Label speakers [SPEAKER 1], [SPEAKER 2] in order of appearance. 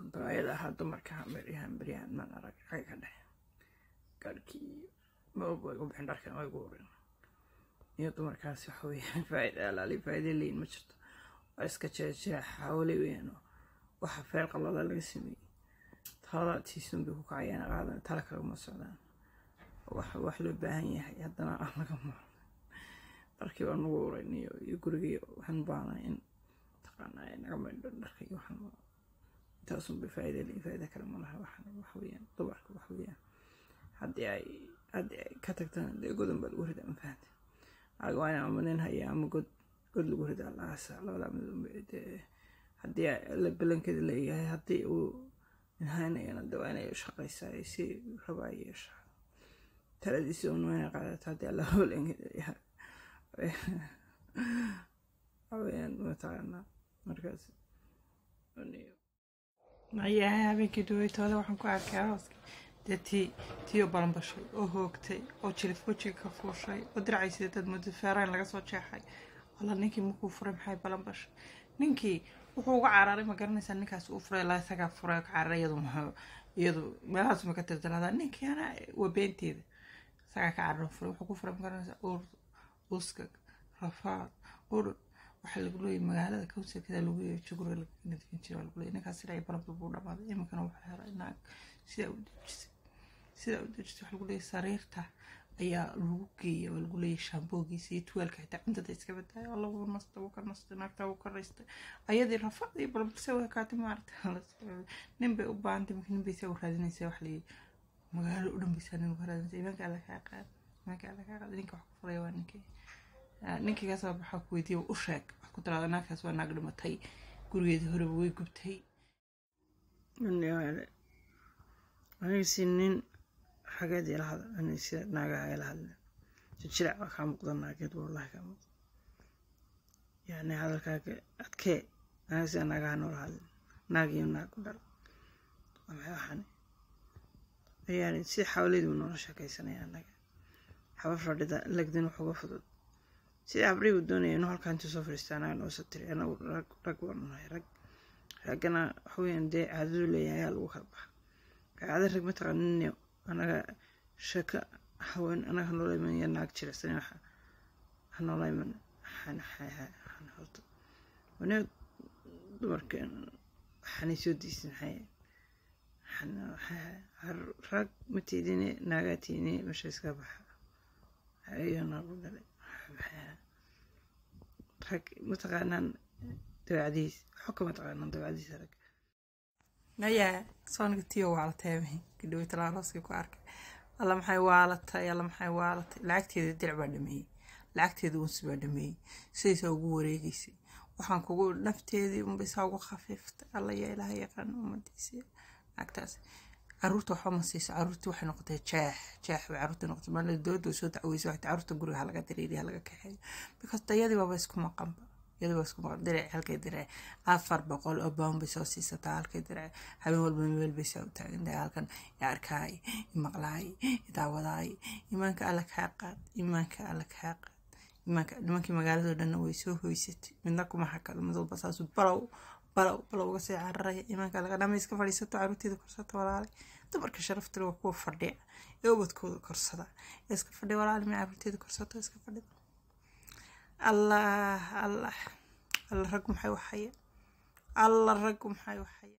[SPEAKER 1] kuntaayadaha dumarka hameelyahan beryahan maan arag xagga ka dhexe gaarhkii maog dharkan way ugu iyo dumarkaas waxa weyaan faa'ida alaali faa'ida leyn ma jirto waa iska jeejeex xawle weyaano waxa feer qalada laga sameeyey taada tiisunbay bay ku kacayaan qaadan tala kalaguma socdaan waxa wax loo baahan yahay haddana aan laga maro dharkii baan ugu urin iyo iyo gurigii waxaan u in taqaanaa naga maydho dharka iyo waxaan taasunba faaiida lin faaiida kale malaha waxaweyaan dabacka waxaweyaan haddii ay haddii ay ka tagtaan dee godan baa lagu ridaa ma fahanta ag waa inaan amanin hayaa ama god god lagu ridaa laasa labadaa midood dee haddii la balankeeda leeyahay haddii uu inhaynayana dee waa inay shaqaysaa si rabaa yeeshaa taladiisi un waa inay qaadata haddii alla balankeeda haweyaan mataqaanaa markaas ayaa habeenkii duweytooda waxaan ku arkay arooska dee tii tii oo balanbashay oo hoogtay oo jilif wejiga ka fuushay oo diracaysa dad muddo feeraan laga soo jeexay alla ninkii markuu furay maxay balanbashay ninkii wuxuu uga cararay ma garanaysaa ninkaas uu furay la isagaa furay ka cararay iyadu ma iyadu meelahaas ma ka tirtiraadaa ninkii ana waa isagaa ka cararay furay wuxuu ku furay ma garanaysaa uurska rafaad qurud waxaa lagu leeyay magaalada counsilkeeda lagu yeeyo jugur laga nadiifin jiray lagu leeyay ninkaas dhinacii barabdu buu dhamaaday iminkana wuxuu helay naag sidaa u dejisay sidaa u dejisay waxaa lagu leeyay sariirta ayaa lagu geeyay oo lagu leeyay shaamboogiisa iyo tuwaalka xitaa cuntada iska badaay oo lagu nasta wuu ka nastay naagtaa wuu ka raystay ayadii rafacdii barbisa way kaatay maaragta nin bay u baahantay marka nin bay saa u raadinaysaa wax leeyay magaalo u dhanbaysaa nin uga raadinaysa imaanka alla qaad imaanka alla qaad ninka wax ku furaya waa ninkii Ah, ninkii ka soo ku weydiiya u sheeg wax ku tiraado naagkaas waa naag dhimatay gurigeeda horeba way gubtay anigasi nin xageed ila hadl anisida naagaha ila hadle jijirac waa kaa muuqda naageed wallahi kaa muuqda yani hadalkaaga adkee aniga sida naagaha noola hadle naag iyo naag ku dhalo waxay yani si xawleedu noola sheekaysanaya anaga xaba fadhida lagdin wax uga fudud sida abrigu doonaya inuu halkaa intii soo fariistaan aan oo satiri anagu rag rag waan unahay rag raggana waxaweyaan dee caadadu leeyahay ayaa lagu kala baxa kacaada rag mataqaanine anaga shaka haween anaga hanoola imanya naag jiresan waxa hanoola iman horta wane dumarka waxaanay soo diisin maxay rag mateedine naagaatiine meesha iska baxa ayuu naagu dhalay maxay rag mataqaanaan dawacadihiis waxba ka mataqaanaan dawacadihiis rag nayaa sooniga tiyo waa la teemahay gidhowey ku arkay alla maxay waalatay alla maxay waalatay lacagteeda dil baa dhameeyey lacagteeda unsi baa dhameeyey sidaysaa ugu wareegeysay waxaan kugu nafteedii unbaysaa ugu khafiiftay alla yaa ilaaha yaqaan ummadiisi lacagtaas caruurta waxba ma siiso caruurti waxay noqotay jeex jeex way caruurta noqotay maala doodo soo dacweyso waxay caruurta guriga ha dareeriya laga kaxeeyo because dayadii baaba isku maqanba iyadii isku maqan dirac halkay dirac afar boqol oo bawun bay soo siisataa halkay dirac habeen walba meel bay saa u taagan tahay halkan i arkaay i maqlaay i daawadaay imaanka alla kaa qaad imaanka alla kaa qaad imaanka nimankii magaaladoo dhanna way soo hoysatay midna kuma xakalo mid walba saasuu balow balow balow uga sii cararaya imaanka laga dhamayska fadhiisato caruurteeda korsato walaale dumarka sharaftale waa kuwa fadhiya ee ubadkooda korsada iska fadhi walaale ma caruurteeda korsato iska fadhida allah allah alla ragu maxay waxaya alla ragu maxay waxaya